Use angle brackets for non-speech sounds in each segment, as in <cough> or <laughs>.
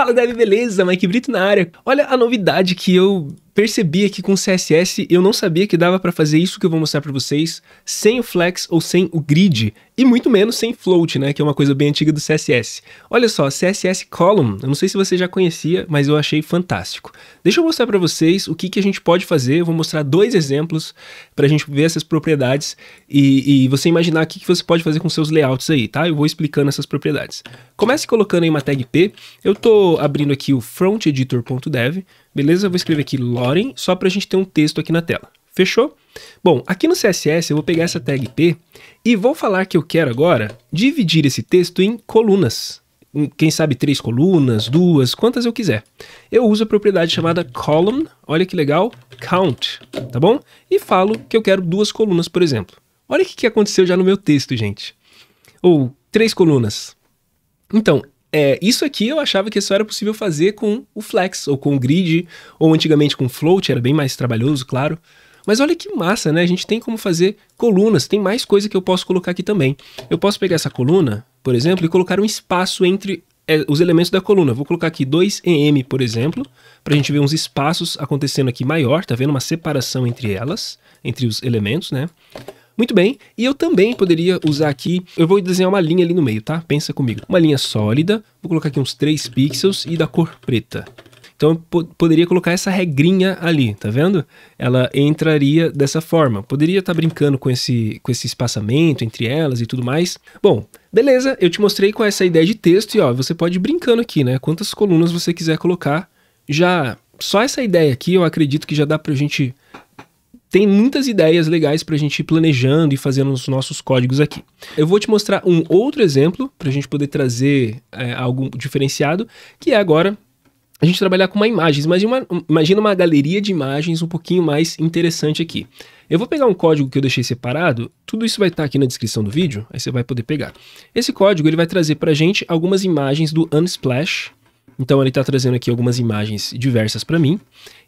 Fala Davi, beleza? Mike Brito na área. Olha a novidade que eu percebi aqui com CSS, eu não sabia que dava para fazer isso que eu vou mostrar para vocês sem o flex ou sem o grid, e muito menos sem float, né, que é uma coisa bem antiga do CSS. Olha só, CSS column, eu não sei se você já conhecia, mas eu achei fantástico. Deixa eu mostrar para vocês o que, que a gente pode fazer, eu vou mostrar dois exemplos para a gente ver essas propriedades e, e você imaginar o que, que você pode fazer com seus layouts aí, tá? Eu vou explicando essas propriedades. Comece colocando aí uma tag P, eu tô abrindo aqui o fronteditor.dev, Beleza? Eu vou escrever aqui Loren, só para a gente ter um texto aqui na tela. Fechou? Bom, aqui no CSS eu vou pegar essa tag P e vou falar que eu quero agora dividir esse texto em colunas. Quem sabe três colunas, duas, quantas eu quiser. Eu uso a propriedade chamada column, olha que legal, count, tá bom? E falo que eu quero duas colunas, por exemplo. Olha o que aconteceu já no meu texto, gente. Ou três colunas. Então, é, isso aqui eu achava que só era possível fazer com o Flex, ou com o Grid, ou antigamente com o Float, era bem mais trabalhoso, claro. Mas olha que massa, né? A gente tem como fazer colunas, tem mais coisa que eu posso colocar aqui também. Eu posso pegar essa coluna, por exemplo, e colocar um espaço entre é, os elementos da coluna. Vou colocar aqui 2EM, por exemplo, para a gente ver uns espaços acontecendo aqui maior, tá vendo? Uma separação entre elas, entre os elementos, né? Muito bem, e eu também poderia usar aqui, eu vou desenhar uma linha ali no meio, tá? Pensa comigo. Uma linha sólida, vou colocar aqui uns 3 pixels e da cor preta. Então eu po poderia colocar essa regrinha ali, tá vendo? Ela entraria dessa forma. Poderia estar tá brincando com esse, com esse espaçamento entre elas e tudo mais. Bom, beleza, eu te mostrei com essa ideia de texto e ó, você pode ir brincando aqui, né? Quantas colunas você quiser colocar. Já só essa ideia aqui eu acredito que já dá pra gente tem muitas ideias legais para a gente ir planejando e fazendo os nossos códigos aqui. Eu vou te mostrar um outro exemplo para a gente poder trazer é, algo diferenciado, que é agora a gente trabalhar com uma imagem. Imagina uma, imagina uma galeria de imagens um pouquinho mais interessante aqui. Eu vou pegar um código que eu deixei separado, tudo isso vai estar tá aqui na descrição do vídeo, aí você vai poder pegar. Esse código ele vai trazer para a gente algumas imagens do Unsplash, então ele está trazendo aqui algumas imagens diversas para mim.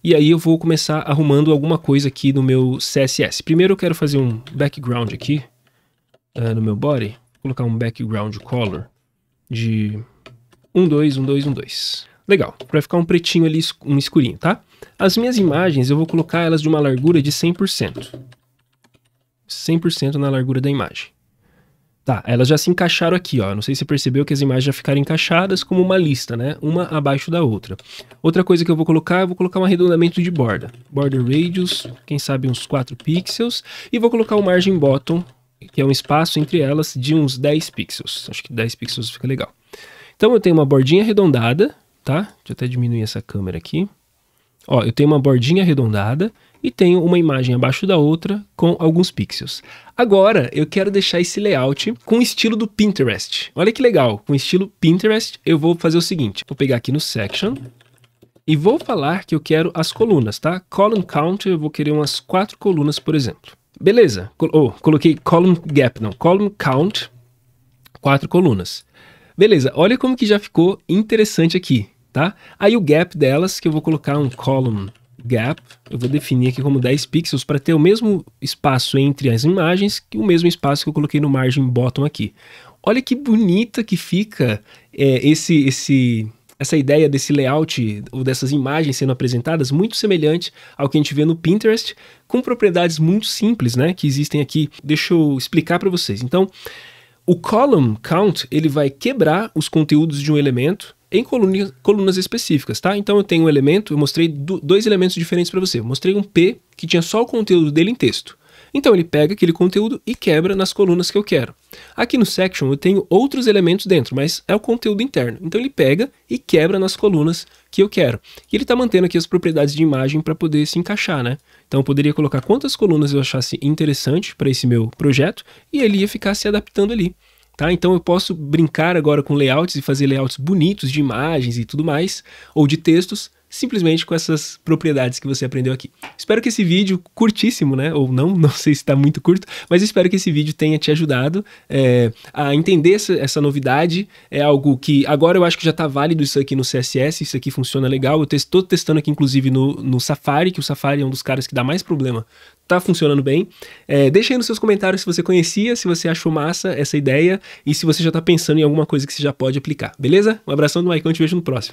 E aí eu vou começar arrumando alguma coisa aqui no meu CSS. Primeiro eu quero fazer um background aqui uh, no meu body. Vou colocar um background color de 1, 2, 1, 2, 1, 2. Legal, para ficar um pretinho ali, um escurinho, tá? As minhas imagens eu vou colocar elas de uma largura de 100%. 100% na largura da imagem. Tá, elas já se encaixaram aqui, ó. Não sei se você percebeu que as imagens já ficaram encaixadas como uma lista, né? Uma abaixo da outra. Outra coisa que eu vou colocar, eu vou colocar um arredondamento de borda. Border radius, quem sabe uns 4 pixels. E vou colocar o um margin bottom, que é um espaço entre elas de uns 10 pixels. Acho que 10 pixels fica legal. Então eu tenho uma bordinha arredondada, tá? Deixa eu até diminuir essa câmera aqui. Ó, eu tenho uma bordinha arredondada e tenho uma imagem abaixo da outra com alguns pixels. Agora, eu quero deixar esse layout com o estilo do Pinterest. Olha que legal, com o estilo Pinterest, eu vou fazer o seguinte. Vou pegar aqui no Section e vou falar que eu quero as colunas, tá? Column Count, eu vou querer umas quatro colunas, por exemplo. Beleza, Col oh, coloquei Column Gap, não, Column Count, quatro colunas. Beleza, olha como que já ficou interessante aqui tá? Aí o gap delas, que eu vou colocar um column gap, eu vou definir aqui como 10 pixels para ter o mesmo espaço entre as imagens que o mesmo espaço que eu coloquei no margem bottom aqui. Olha que bonita que fica é, esse, esse, essa ideia desse layout ou dessas imagens sendo apresentadas, muito semelhante ao que a gente vê no Pinterest, com propriedades muito simples, né, que existem aqui. Deixa eu explicar para vocês. Então, o column count ele vai quebrar os conteúdos de um elemento em colunas específicas, tá? Então eu tenho um elemento, eu mostrei do, dois elementos diferentes para você. Eu mostrei um P que tinha só o conteúdo dele em texto. Então ele pega aquele conteúdo e quebra nas colunas que eu quero. Aqui no section eu tenho outros elementos dentro, mas é o conteúdo interno. Então ele pega e quebra nas colunas que eu quero. E ele está mantendo aqui as propriedades de imagem para poder se encaixar, né? Então eu poderia colocar quantas colunas eu achasse interessante para esse meu projeto e ele ia ficar se adaptando ali. Tá? Então eu posso brincar agora com layouts e fazer layouts bonitos de imagens e tudo mais, ou de textos, simplesmente com essas propriedades que você aprendeu aqui. Espero que esse vídeo, curtíssimo, né? Ou não, <laughs> não sei se está muito curto, mas espero que esse vídeo tenha te ajudado é, a entender essa, essa, novidade. É algo que agora eu acho que já está válido isso aqui no CSS, isso aqui funciona legal. Eu estou testando aqui, inclusive, no, no Safari, que o Safari é um dos caras que dá mais problema tá funcionando bem. É, deixa aí nos seus comentários se você conhecia, se você achou massa essa ideia e se você já está pensando em alguma coisa que você já pode aplicar, beleza? Um abração do Maicon, te vejo no próximo.